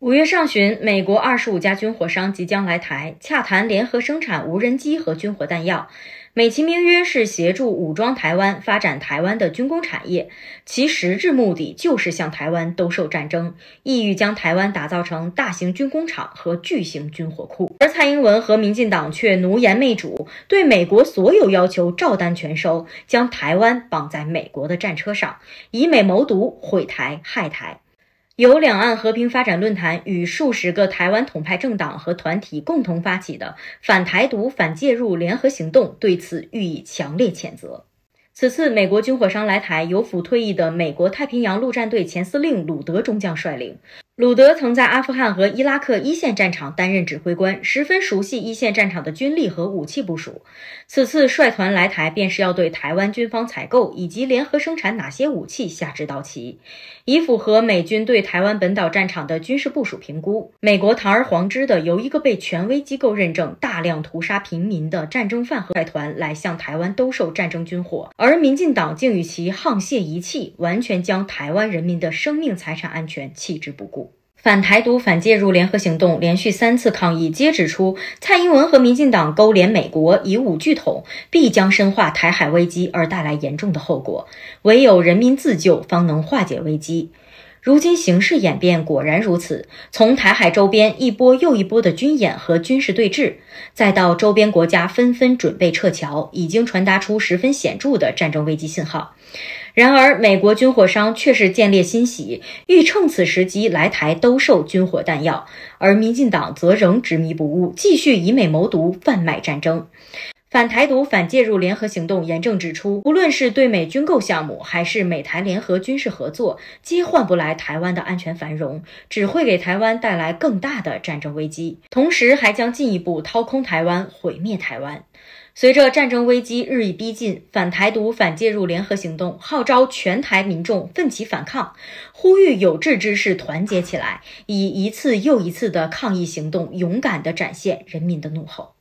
五月上旬，美国二十五家军火商即将来台洽谈联合生产无人机和军火弹药，美其名曰是协助武装台湾发展台湾的军工产业，其实质目的就是向台湾兜售战争，意欲将台湾打造成大型军工厂和巨型军火库。而蔡英文和民进党却奴颜媚主，对美国所有要求照单全收，将台湾绑在美国的战车上，以美谋独，毁台害台。由两岸和平发展论坛与数十个台湾统派政党和团体共同发起的反台独、反介入联合行动，对此予以强烈谴责。此次美国军火商来台，由府退役的美国太平洋陆战队前司令鲁德中将率领。鲁德曾在阿富汗和伊拉克一线战场担任指挥官，十分熟悉一线战场的军力和武器部署。此次率团来台，便是要对台湾军方采购以及联合生产哪些武器下指导棋，以符合美军对台湾本岛战场的军事部署评估。美国堂而皇之的由一个被权威机构认证大量屠杀平民的战争犯和派团来向台湾兜售战争军火，而民进党竟与其沆瀣一气，完全将台湾人民的生命财产安全弃之不顾。反台独反介入联合行动连续三次抗议，皆指出蔡英文和民进党勾连美国以武拒统，必将深化台海危机而带来严重的后果。唯有人民自救，方能化解危机。如今形势演变果然如此，从台海周边一波又一波的军演和军事对峙，再到周边国家纷纷准备撤侨，已经传达出十分显著的战争危机信号。然而，美国军火商却是见猎心喜，欲趁此时机来台兜售军火弹药，而民进党则仍执迷不悟，继续以美谋独、贩卖战争。反台独反介入联合行动严正指出，无论是对美军购项目，还是美台联合军事合作，皆换不来台湾的安全繁荣，只会给台湾带来更大的战争危机，同时还将进一步掏空台湾，毁灭台湾。随着战争危机日益逼近，反台独反介入联合行动号召全台民众奋起反抗，呼吁有志之士团结起来，以一次又一次的抗议行动，勇敢地展现人民的怒吼。